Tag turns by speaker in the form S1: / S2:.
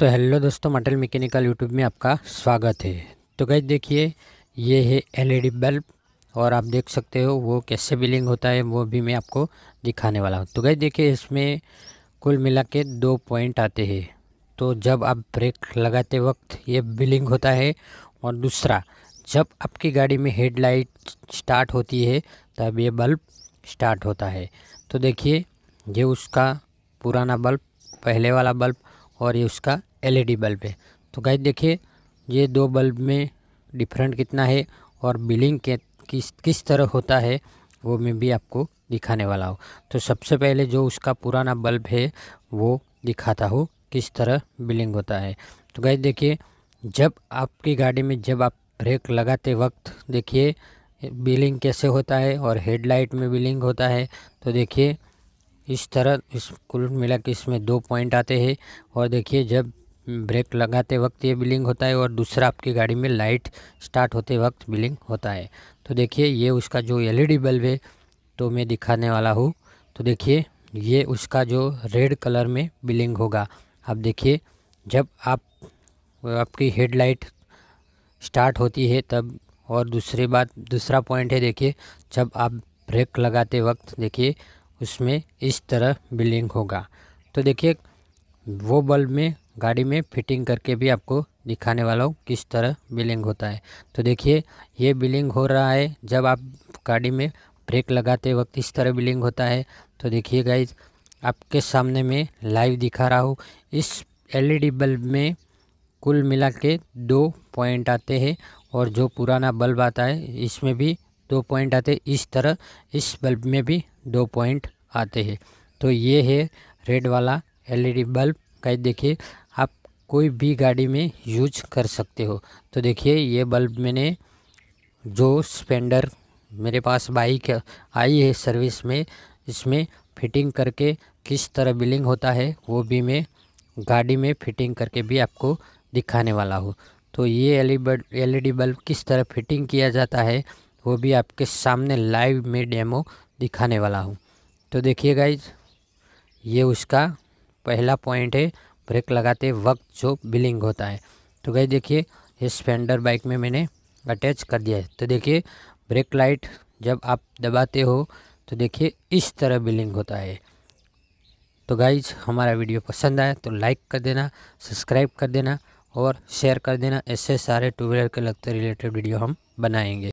S1: तो हेलो दोस्तों मटल mechanical YouTube में आपका स्वागत है तो गई देखिए ये है एलईडी बल्ब और आप देख सकते हो वो कैसे बिलिंग होता है वो भी मैं आपको दिखाने वाला हूँ तो गई देखिए इसमें कुल मिला के दो पॉइंट आते हैं तो जब आप ब्रेक लगाते वक्त ये बिलिंग होता है और दूसरा जब आपकी गाड़ी में हेडलाइट स्टार्ट होती है तब ये बल्ब स्टार्ट होता है तो देखिए ये उसका पुराना बल्ब पहले वाला बल्ब और ये उसका एलईडी बल्ब है तो गाइस देखिए ये दो बल्ब में डिफरेंट कितना है और बिलिंग के किस किस तरह होता है वो मैं भी आपको दिखाने वाला हूँ तो सबसे पहले जो उसका पुराना बल्ब है वो दिखाता हूँ किस तरह बिलिंग होता है तो गाइस देखिए जब आपकी गाड़ी में जब आप ब्रेक लगाते वक्त देखिए बिलिंग कैसे होता है और हेडलाइट में बिलिंग होता है तो देखिए इस तरह इस कुल मिला के इसमें दो पॉइंट आते हैं और देखिए जब ब्रेक लगाते वक्त ये बिलिंग होता है और दूसरा आपकी गाड़ी में लाइट स्टार्ट होते वक्त बिलिंग होता है तो देखिए ये उसका जो एलईडी बल्ब है तो मैं दिखाने वाला हूँ तो देखिए ये उसका जो रेड कलर में बिलिंग होगा आप देखिए जब आप आपकी हेडलाइट स्टार्ट होती है तब और दूसरी बात दूसरा पॉइंट है देखिए जब आप ब्रेक लगाते वक्त देखिए उसमें इस तरह बिलिंग होगा तो देखिए वो बल्ब में गाड़ी में फिटिंग करके भी आपको दिखाने वाला हूँ किस तरह बिलिंग होता है तो देखिए ये बिलिंग हो रहा है जब आप गाड़ी में ब्रेक लगाते वक्त इस तरह बिलिंग होता है तो देखिए गाइज आपके सामने में लाइव दिखा रहा हूँ इस एलईडी बल्ब में कुल मिला के दो पॉइंट आते हैं और जो पुराना बल्ब आता है इसमें भी दो पॉइंट आते इस तरह इस बल्ब में भी दो पॉइंट आते हैं तो ये है रेड वाला एलईडी बल्ब का देखिए आप कोई भी गाड़ी में यूज कर सकते हो तो देखिए ये बल्ब मैंने जो स्पेंडर मेरे पास बाइक आई है सर्विस में इसमें फिटिंग करके किस तरह बिलिंग होता है वो भी मैं गाड़ी में फिटिंग करके भी आपको दिखाने वाला हूँ तो ये एल ई बल्ब किस तरह फिटिंग किया जाता है वो भी आपके सामने लाइव में डेमो दिखाने वाला हूँ तो देखिए गाइज ये उसका पहला पॉइंट है ब्रेक लगाते वक्त जो बिलिंग होता है तो गई देखिए इस फेंडर बाइक में मैंने अटैच कर दिया है तो देखिए ब्रेक लाइट जब आप दबाते हो तो देखिए इस तरह बिलिंग होता है तो गाइज हमारा वीडियो पसंद आए तो लाइक कर देना सब्सक्राइब कर देना और शेयर कर देना ऐसे सारे टू व्हीलर के लगते रिलेटेड वीडियो हम बनाएंगे